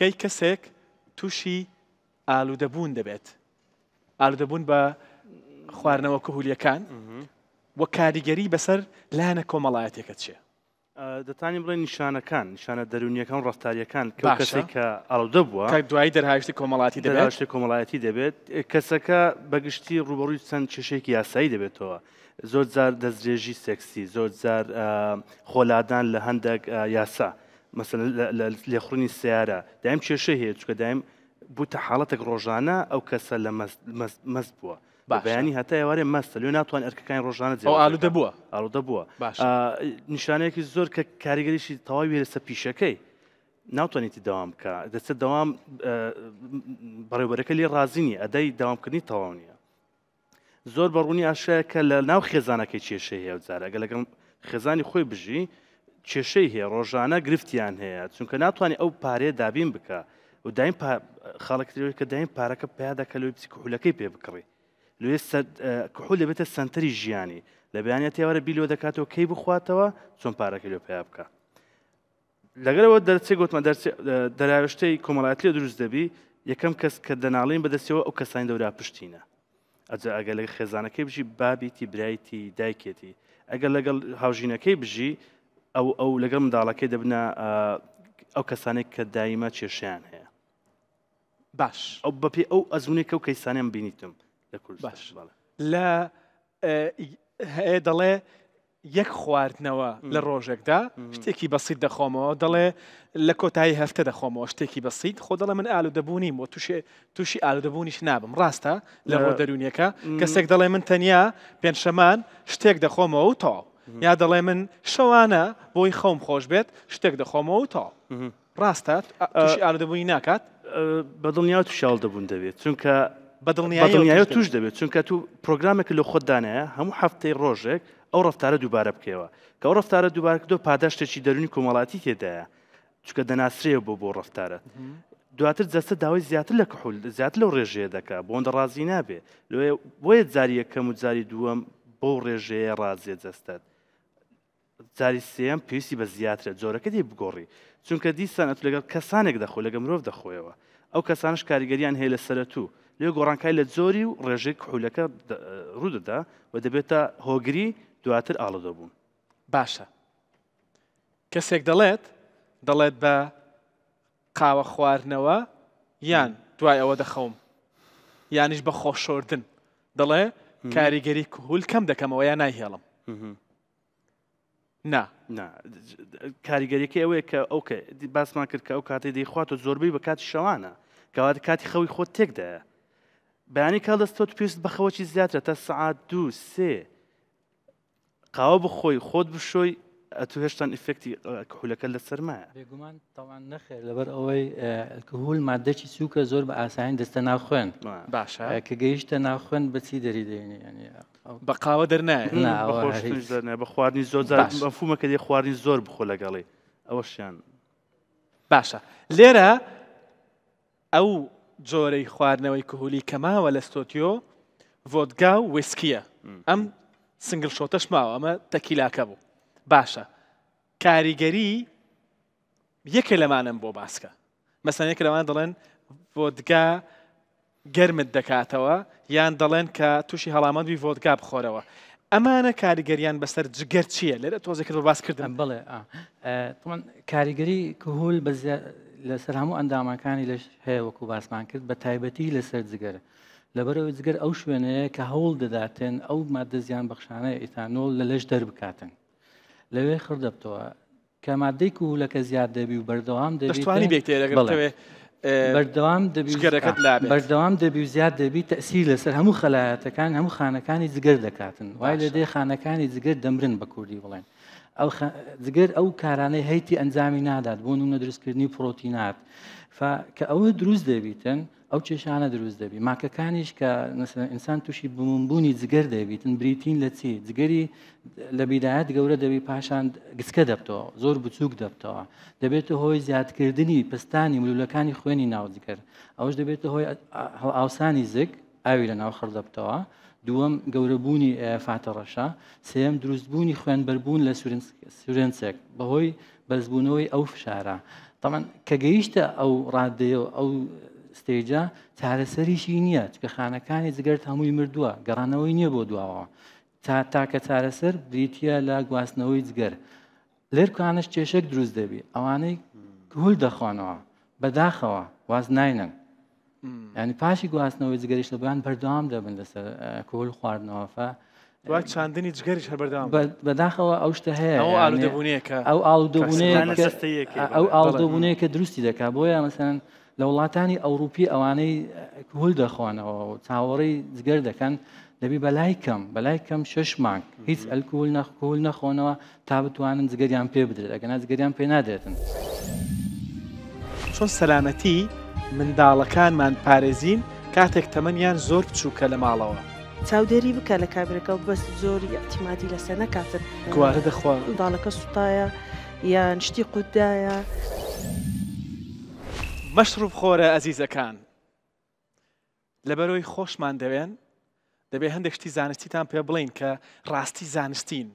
کەی کەسێک تووشی ئالوودەبوون دەبێت ئالوودەبوون بە خواردنەوە کەهولیەکان وە کاریگەری بەسەر لانە کۆمەڵایەتێکەکە چێ دەتانی بڵێ نیشانەکان نیشانە دەرونیەکان ڕفتاریەکان کە کەسێک کە ئالودە بووە دوای دەرهاشتی کۆمەڵاتی دەرهاشتی کۆمەڵایەتی دەبێت کەسەکە بەگشتی ڕوبەڕووی چەند چێشێکی یاسایی دەبێتەوە زۆر جار دەستێژی سەکسی زۆر جار خۆلادان لە هەندێک یاسا مەسل لێخڕونی سیارە دایم کێشە هەیە چکە دایم بووتە حاڵەتێک ڕۆژانە ئەو کەسە لە مەست بووە بەیانی هەتا ێوارێ مەستە لێ ناتوان ئەرکەکانی ڕۆژانە ئالو دەبووە ئالو دەبووە نیشانەیەکی زۆر کە کاریگەریشی تەواوی لەسە پیشەکەی ناتوانێتی داوام بکە دەچێت داوام بەڕێوبەرەکە لێ رازیینی ئەدەی داوامکردنی تەواو نیە زۆر بەڕوونی ئاشەکە لە ناو خێزانەکەی کێشەیە هێوجارە گە لەگەڵ خێزانی خۆی بژی کێشەی هەیە ڕۆژانە گرفتیان هەیە چونکە ناتوانانی ئەو پارێ دابین بکە و دایم خاڵکتریەوەی کە دایم پارەکە پیا دەکە لەوی پسیکحولەکەی پێ بکڕی لێ کحول لە بێتە سنتری ژیانی لە بەیانیت تێوارە بیلۆ دەکاتەوە کەی بخواتەوە چۆن پارەکە لێ پیا بکە لەگەرەوە دەرچێ گوتمە دەراوشتەی کۆمەڵاتلی دروست دەبی یەکەم کەس کە دەناڵین بەدەستەوە ئەو کەسانی دەورا پشتینە ئەجا ئەگەر لەگە خێزانەکەی بژی بابیتی برایتی دایکێتی ئەگەر لەگەڵ هاوژینەکەی بژی ئەو ئەو لەگەڵ منداڵەکەی دەبنە ئەو کەسانێک کە دایمە چێشیان هەیە باش ئەو بەپی ئەو ئەزمونێک ئەو کەیسانیان بینیتم لە باش لە هەیە دەڵێ یەک خواردنەوە لە ڕۆژێکدا شتێکی بەسییت دەخۆمەوە دەڵێ لە کۆتایی هەفتە دەخۆمەوە شتێکی بەسییت خۆ دەڵێ من ئالو دەبوونیم بۆ تووشێ تووشی ئالو دەبوونیش نابم ڕاستە لە ڕۆ دەرونیەکە کەسێک دەڵێ من تەنیا پێنجشەمان شتێک دەخۆمەوە و تاو یا دەڵێ من شەوانە بۆی خەوم خۆش بێت شتێک دەخۆمەوە و تا ڕاستە ئالودەبوونی ناکات بە دڵنیا توشال دەبوون دەبێت چونکە بەدڵنیایە توش دەبێت چونکە تو پرۆگرامێک لە خۆدانەیە هەموو هەفتەی ڕۆژێک ئەو ڕفتارە دووبارە بکەوە کە ئەو ڕفتارە دووبارکردۆ پاداشتێکی دەرونی کۆمەڵاتی تێدایە چکە دەناسرێ بۆ بۆ ڕفتارە دواتر جەستە داوای زیاتر لە کحول زیاتر لەو ڕێژەیە دەکا بۆندە ڕازی نابێ لێ بۆیە جاری یەکەم و جاری دووەم بەو ڕێژەیە ڕازێ جەستێت جاری سێم پێویستی بە زیاترە جۆرەکە دی بگۆڕی چونکە دیسانەت لەگەڵ کەسانێک دەخۆ لەگە مرۆڤ دەخۆیەوە ئەو کەسانش کاریگەریان هەیە لە سەرەتوو لێ گۆڕانکای لە زۆری و ڕێژێک حولەکە ڕوودەدا و دەبێتە هۆگری دواتر ئاڵدەبوون باشە کەسێک دەڵێت دەڵێت بە قاوە خواردنەوە یان دوای ئەوە دەخەوم یانیش بە خۆشۆردن دەڵێ کاریگەری کوهول کەم دەکەمەوە یان نایهێڵم کاریگەریەکە ئەوەیە کە ئەو باسمان کرد کە ئەو کاتی دەیخواتە زۆربەی بە کاتی شەوانە کەواتە کاتی خەوی خۆت تێکدایە بەیانی کا دەستۆت پێست بەخەوەی زیاترە تا سعات دوو سێ قاوە بخۆی خۆت بشۆی ئەتو هێشتان ئفکتی کحولەکە لە سەرمایە بێگومان تاوان نەخێر لەبەر ئەوەی کهول مادەکی سوکە زۆر بە ئاسانی دەستە ناخوێن باشە کە گەیشتە ناخوێن بەچی دەری دێنی بە قاوە دەرنایە بە خواردنی زۆر بەفومەکە دی خواردنی زۆر بخۆ لەگەڵی ئەوەشیان باشە لێرە ئەو جۆرەی خواردنەوەی کهولی کەماوە لە ستۆتیۆ ڤۆدگا و وسکیە ئەم سنگل شۆتەش ماوە ئەمە تەکیلاکە بوو باشە کاریگەری یەکە لەمانم بۆ باسکە مەسانەیەکە لەمان دەڵێن بۆ دگا گەرمت دەکاتەوە یان دەڵێن کە تووشی هەڵامەندوی ڤۆدگا بخۆرەوە ئەمانە کاریگەریان بەسەر جگەر چییە لێرە تۆزێکت بە باسکردن بڵێ کاریگەری کهول لەسەر هەموو ئەندامەکانی لەش هەیە وەکو باسمان کرد بە تایبەتی لەسەر جگەرە لەبەرەوە جگەر ئەو شوێنەیە کە هەوڵ دەداتن ئەو مادە زیان بەخشانە ئیتانۆل لە لەش دەربکاتن لەوێ خردەبتەوە کە مادەیک و لەکە زیاد دەبی و بەردەوام دەشتوانی بێتێرەگەڵێ بەردەوام دەبیگەرەکەت لا بەردەوام دەبی زیاد دەبی تەسی لەسەر هەموو خەلایەتەکان هەموو خانەکانی جگەر دەکاتن وای لە دێ خانەکانی جگەر دەمرن بە کوردی بڵێن ئەو جگەر ئەو کارانەی هەیتی ئەنجامی نادات بۆ نونە دروستکردنی پرۆتینات کە ئەوە دروست دەبیتن ئەو چێشانە دروست دەبی ماکەکانیش کە ئینسان تووشی بمونبوونی جگەر دەبیتن بریتین لە چی جگەری لە بیداەت گەورە دەبی پاشان گچکە دەبتەوە زۆر بچووک دەبتەوە دەبێتە هۆی زیادکردنی پستانی ملولەکانی خوێنی ناوجگەر ئەوش دەبێتە هۆی ئاوسانی زگ ئاوی لە ناو خڕدەبتەوە دووەم گەورەبوونی فاتەڕەشا سێم دروستبوونی خوێنبەربوون لە سورێنسێک بەهۆی بەزبوونەوەی ئەو فشارە تەمان کە گەیشتە ئەو ڕادەیە ئەو ستێجا چارەسەریشی نییە کە خانەکانی جگەر هەمووی مردووە گەڕانەوەی نییە بۆ دواوەوە تا تاکە چارەسەر بریتە لا گواستنەوەی جگەر لێرکانش کێشێک دروست دەبی ئەوانەی هول دەخوانەوە بەداخەوە واز ناینن ینی پاشی گواستنەوەی جگەریش لە بەیان بەردەوام دەبن لەسەر کۆل خواردنەوەفە چاندنی جگەریش هەبەردام بەداخەوە ئەو شتە هەیە ئەو ئالودەبوونەیەکە ئەو ئالودەبوونەیە ئەو ئالودەبوونەیە کە دروستی دەکات بۆیە مەسەن لە وڵاتانی ئەوروپی ئەوانەی هول دەخواانەوە چاوەڕی جگەر دەکەن دەبی بەلای کەم بەلای کەم شش مانگ هیچ ئەلکول نەخکول نەخۆنەوە تا بتوانن جگەریان پێ بدرێت ئەگەنا جگەریان پێ نادرێتن. چۆن سەلامەتی منداڵەکانمان پارێزین کاتێک تەمەنیان زۆر بچووکە لە ماڵەوە. چاودێری بکە لە کابرەکە و بەست زۆری ئەتیمادی لەسەر نەکاتن گوارە دەخوا منداڵەکە سوتایە یان شتی قوددایە. مەشروب خۆرە ئەزیزەکان لەبەرەوەی خۆشمان دەوێن دەبێ هەندێک شتی زانستیتان پێ بڵین کە ڕاستی زانستین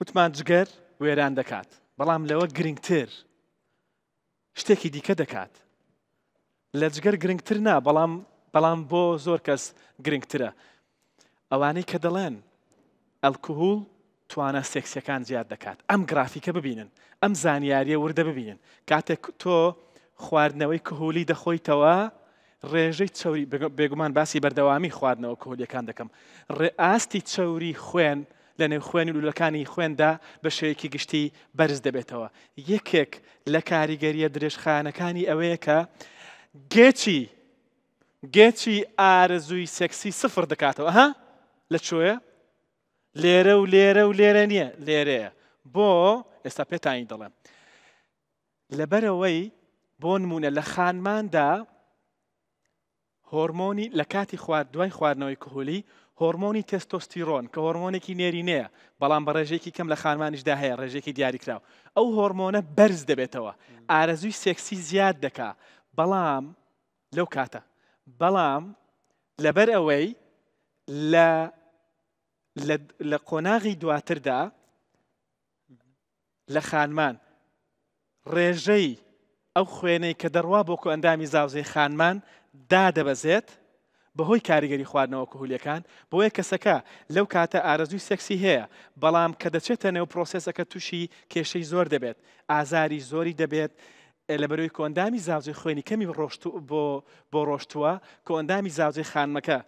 وتمان جگەر وێران دەکات بەڵام لەوە گرنگتر شتێکی دیکە دەکات لە جگەر گرنگتر نا بەڵام بەڵام بۆ زۆر کەس گرنگترە ئەوانەی کە دەڵێن ئەلکوهول توانە سێکسیەکان زیاد دەکات ئەم گرافیکە ببینن ئەم زانیاریە وردە ببینن کاتێک تۆ خواردنەوەی کهۆلی دەخۆیتەوە ڕێژەی چوری بێگومان باسی بەردەوامی خواردنەوە کۆلیەکان دەکەم ئاستی چوری خوێن لە نێو خوێن لولەکانی خوێندا بە شەیەکی گشتی بەرز دەبێتەوە یەکێک لە کاریگەریە درێژخانەکانی ئەوەیە کە گێچی گێکی ئارەزووی سەکسی سفر دەکاتەوە ها لەکوێ لێرە و لێرە و لێرە نییە لێرەیە بۆ ئێستا پێتانی دەڵێم لەبەرەوەی بۆ نمونە لە خانماندا هۆرمۆنی لە کاتی خوارد دوای خواردنەوەی کهۆلی هۆرمۆنی تستۆستیرۆن کە هۆرمۆنێکی نێرینەیە بەڵام بە ڕێژێکی کەم لە خانمانیشدا هەیە ڕێژێکی دیاریکراوە ئەو هۆرمۆنە بەرز دەبێتەوە ئارەزوی سێکسی زیاد دەکا بەڵام لەو کاتە بەڵام لەبەر ئەوەی لە لە قۆناغی دواتردا لە خانمان ڕێژەی ئەو خوێنەی کە دەڕوا بۆ کۆ ئەندامی زاوزەی خانمان دادەبەزێت بەهۆی کاریگەری خواردنەوە کهولەکان بۆیە کەسەکە لەو کاتە ئارەزوی سەکسی هەیە بەڵام کە دەچێتە نێو پرۆسسەکە تووشی کێشەی زۆر دەبێت ئازاری زۆری دەبێت لە بەروی کۆندامی زاوجی خوێنی کەمی ڕۆشت بۆ ڕۆشتووە کۆندامی زاوجی خانمەکە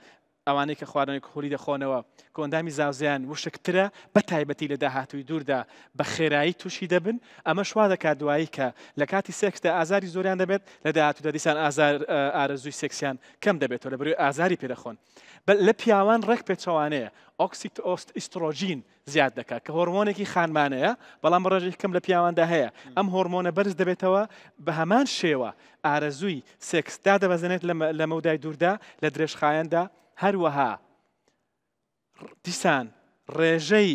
ئەوانەی کە خواردنەوەی خوری دەخۆنەوە کۆندامی زاوزیان وشکترە بە تایبەتی لە داهاتووی دووردا بە خێرایی تووشی دەبن ئەمە شوا دەکات دوایی کە لە کاتی سێکسدا ئازاری زۆریان دەبێت لە داهاتوودا دیسان ئازار ئارەزووی سێکسیان کەم دەبێتەوە لە بروی ئازاری پێدەخۆن لە پیاوان ڕێک پێچەوانەیە ئۆکسیت ئۆست ئیسترۆژین زیاد دەکات کە هۆرمۆنێکی خانمانەیە بەڵام ڕێژێک کەم لە پیاواندا هەیە ئەم هۆرمۆنە بەرز دەبێتەوە بە هەمان شێوە ئارەزووی سێکسدا دەبەزێنێت لە مەودای دووردا لە درێژخایەندا هەروەها دیسان ڕێژەی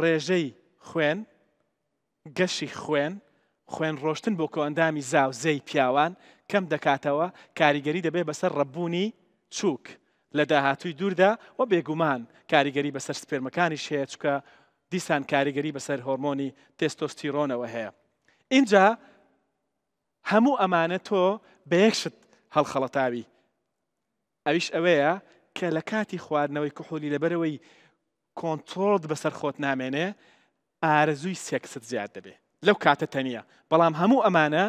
ڕێژەی خوێن گەشی خوێن خوێن ڕۆشتن بۆ کۆئندامی زاوزەی پیاوان کەم دەکاتەوە کاریگەری دەبێت بەسەر ڕەبوونی چووک لە داهاتووی دووردا و بێگومان کاریگەری بەسەر سپێرمەکانی شەیە چکە دیسان کاریگەری بەسەر هۆرمۆنی تستۆستیرۆنەوە هەیە. اینجا هەموو ئەمانە تۆ بە یەکشت هەڵخەڵەتاوی ئەویش ئەوەیە کە لە کاتی خواردنەوەی کحولی لەبەرەوەی کۆنتۆلت بەسەر خۆت نامێنێ ئارزووی سێکست زیاد دەبێ لەو کاتە تەنیە بەڵام هەموو ئەمانە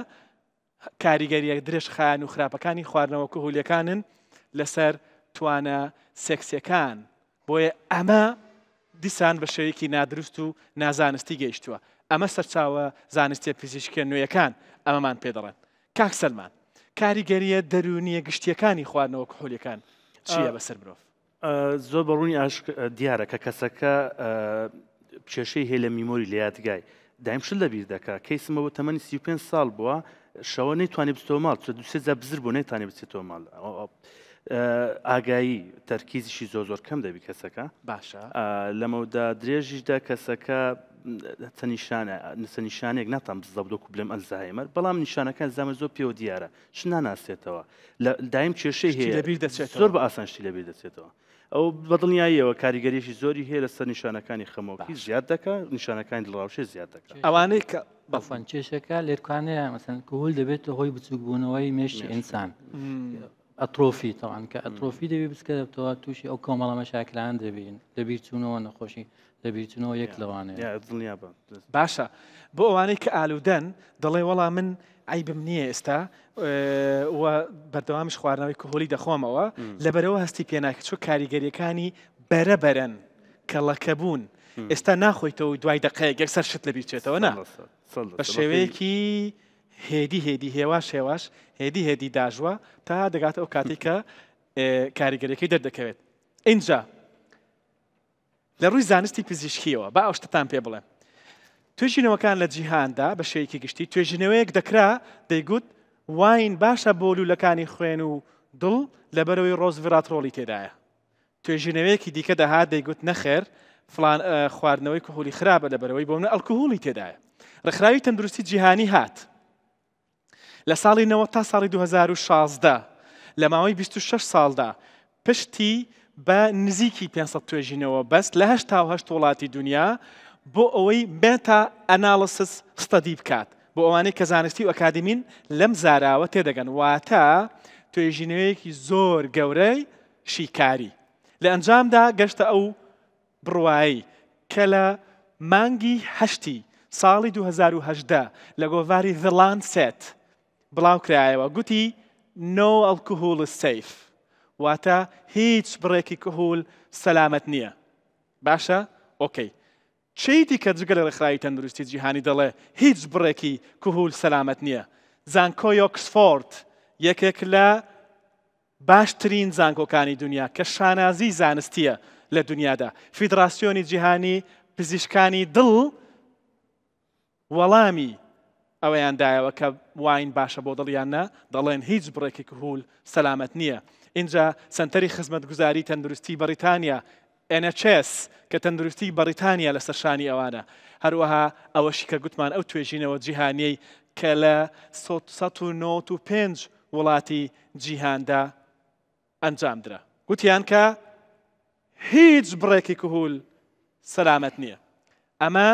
کاریگەریەک درێژ خان و خراپەکانی خواردنەوە کحولیەکانن لەسەر توانە سێکسیەکان بۆیە ئەمە دیسان بە شەیەکی نادرست و نازانستی گەیشتووە ئەمە سەرچاوە زانستی پزیشکە نوێیەکان ئەمەمان پێدەڕێن کاک سەلمان کاریگەریە دەرونیە گشتیەکانی خواردنەوە کحولەکان چیە بەسەر مرۆڤ زۆر بەڕوونی ئاش دیارە کە کەسەکە کێشەی هەیە لە میمۆری لە یادگای دایم شل لەبییر دەکا کەیسمەوە تەمەنی سی پێ ساڵ بووە شەوە نەیتوانێت بستەوە ماڵ دوێ زە بزر بۆ نەیتانێ بچێتەوە ماڵ ئاگایی تەرکیزیشی زۆ زۆر کەم دەبی کەسەکە باشە لەمەودا درێژیشدا کەسەکە تەنیشانە نسەنیشانێک ناتان بزەبدۆکو بلێم ئەلزایمەر بەڵام نیشانەکان زامە زۆر پێوە دیارە ش ناناسێتەوە دایم کێشەی هەیە زۆر بە ئاسانشتی لەبیر دەچێتەوە. ئەو بەدڵنیاییەوە کاریگەریشی زۆری هەیە لە سەر نیشانەکانی خەمەوەکی زیاد دەکە نیشانەکانی دڵاوشێ زیاد دەکە ئەوانەی کە بەفەن چێشەکە لێرکانەیە مەسەن کول دەبێت هۆی بچووکبوونەوەی مێشتی ئینسان ئەترۆفی تاوان کە ئەترۆفی دەبێت بسکە دەبتەوە تووشی ئەو کۆمەڵە مەشاکلان دەبین لەبیر چوونەوە نەخۆشی دەبیتنەوە یەک لەوانەیە باشە بۆ ئەوانەی کە ئالودەن دەڵێ وەڵام من ئایبم نییە ئێستا بەردەوامیش خواردنەوەی کهۆلی دەخۆمەوە mm. لەبەرەوە هەستی پێناکە چۆ کاریگەریەکانی بەرەبەرن کەڵەکە بوون mm. ئێستا ناخۆیتەوە دوای دقەیە یەکسەر شت لە بیرچێتەوە نا بە شێوەیەکی هێدی هێدی هێواش هێواش هێدی هێدی داژوە تا دەگاتەوە کاتی کە کاریگەریەکەی دەردەکەوێت. اینجا لە ڕووی زانستی پزیشکیەوە بە ئەو شتتان پێ بڵێ توێژینەوەکان لە جیهاندا بە شەیەکی گشتی توێژینەوەیەک دەکرا دەیگوت واین باشە بۆلوولەکانی خوێن و دڵ لەبەرەوەی ڕۆزڤراتڕۆڵی تێدایە توێژینەوەیەکی دیکە دەهات دەیگوت نەخێر فلان خواردنەوەی کهۆلی خراپە لەبەرەوەی بۆ منە ئەلکوهوڵی تێدایە ڕخراوی تەندروستی جیهانی هات لە ساڵی 90 تا ساڵی 2016 لە ماوەی 26 ساڵدا پشتی بە نزیکی 500 توێژینەوە بەست لە هەشتا هەشت وڵاتی دنیا بۆ ئەوەی مێتا ئەناڵسس ستەدی بکات بۆ ئەوانەی کە زانستی و ئەکادمین لەم زاراوە تێدەگەن واتە توێژینەوەیەکی زۆر گەورەی شیکاری لە ئەنجامدا گەشتە ئەو بڕواایی کە لە مانگی هەشتی ساڵی 2010 لە گۆڤاری ڤلان سێت بڵاوکرایەوە گوتی نۆ ئەلکوهول سیف. واتە هیچ بڕێکی کهول سەلامت نییە باشە ئۆکەی چی دیکە جگە لە ڕێکخراایی تەندروستی جیهانی دەڵێ هیچ بڕێکی کهول سەلامت نییە زانکۆی ئۆکسفۆرد یەکێک لە باشترین زانکۆکانی دنیا کە شانازی زانستیە لە دنیادا فیدراسیۆنی جیهانی پزیشکانی دڵ وەڵامی ئەوەیان دایەوە کە واین باشە بۆ دڵیان نە دەڵێن هیچ بڕێکی کهول سەلامت نییە اینجا سنتەری خزمەتگوزاری تەندروستی بەریتانیا NHS کە تەندروستی بەریتانیا لە سەرشانی ئەوانە هەروەها ئەوەشی کە گوتمان ئەو توێژینەوە جیهانیەی کە لە 1995 وڵاتی جیهاندا ئەنجامدرا گوتیان کە هیچ بڕێکی کوهول سەلامەت نییە ئەمە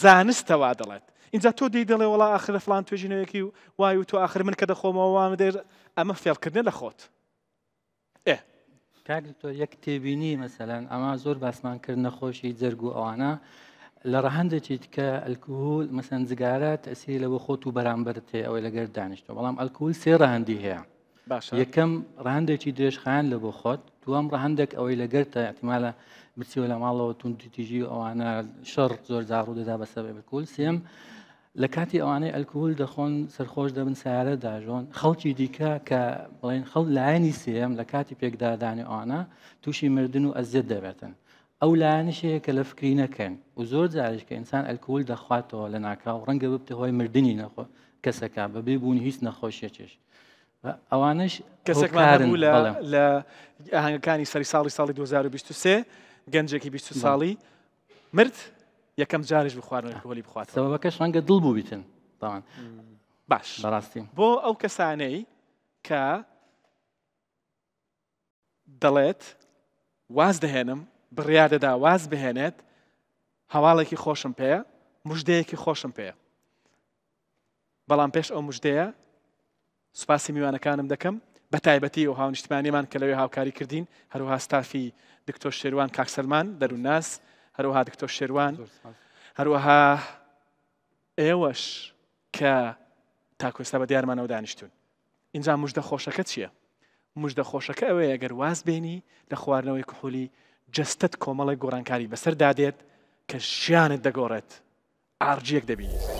زانستەوا دەڵێت اینجا تۆ دی دەڵێ وڵا آخر فلان توێژینەوەکی و وای و تۆ آخر من کە دەخۆمەوە وام دەێر ئەمە فێڵکردن لە خۆت کاک دکتۆر یەک تێبینی مەسەلەن ئەما زۆر باسمانکرد نەخۆشی جەرگ و ئەوانە لە ڕەهندێکیت کە ئەلکوول مەسەن جگارات ئەسی لەوە خۆت و بەرامبرت هەیە ئەوەی لەگەر دانیشتەوە بەڵام ئەلکوول سێ ڕەهندی هەیە یەکەم ڕەهندێکی درێژخان لە بۆ خۆت دوام ڕەهندێک ئەوەی لەگەر تا احتیمالە بچیوە لە ماڵەوە تون تیژی ئەوانە شەڕ زۆر زار و دەدا بەسەر بکول سێم لە کاتی ئەوانەی ئەلکوول دەخۆن سەرخۆش دەبن سیارە داژۆن خەڵکی دیکە کە بڵێن خەڵ لایەنی سێم لە کاتی پێکدادانی ئەوانە تووشی مردن و ئەزیێت دەبێتن ئەو لایەنشەیە کە لە فکری نەکەن و زۆر جارش کە ئینسان ئەلکوول دەخواتەوە لە ناکاو ڕەنگە ببتە هۆی مردنی نەخۆ کەسەکە بەبێ بوونی هیچ نەخۆشیەکەش ئەوانش کەسێکمارن لە ئاهنگەکانی سەری ساڵی ساڵی 2023 گەنجێکی 20 ساڵی مرد یەکەم جارش بخواردن کۆلی بخوات سەوەکەش ڕەنگە دڵ بوو بیتن تاوان باش بەڕاستی بۆ ئەو کەسانەی کە دەڵێت واز دەهێنم بڕیادەدا واز بهێنێت هەواڵێکی خۆشم پێەیە مژدەیەکی خۆشم پێەیە بەڵام پێش ئەو مژدەیە سوپاسی میوانەکانم دەکەم بە تایبەتی و هاونیشتمانیمان کە لەوێ هاوکاری کردین هەروها ستافی دکتۆر شێوان کاکسەرمان دەرووناس هەروەها دکتۆ شێوان هەروەها ئێوەش کە تاکۆستا بە دیارمانەوە دانیشتون اینجا مژدە خۆشەکە چییە؟ مژدە خۆشەکە ئەوەیە ئەگەر واز بێنی لە خواردنەوەی کحولی جستت کۆمەڵی گۆڕانکاری بەسەر دادێت کە ژیانت دەگۆڕێت ئارجیەک دەبینیت.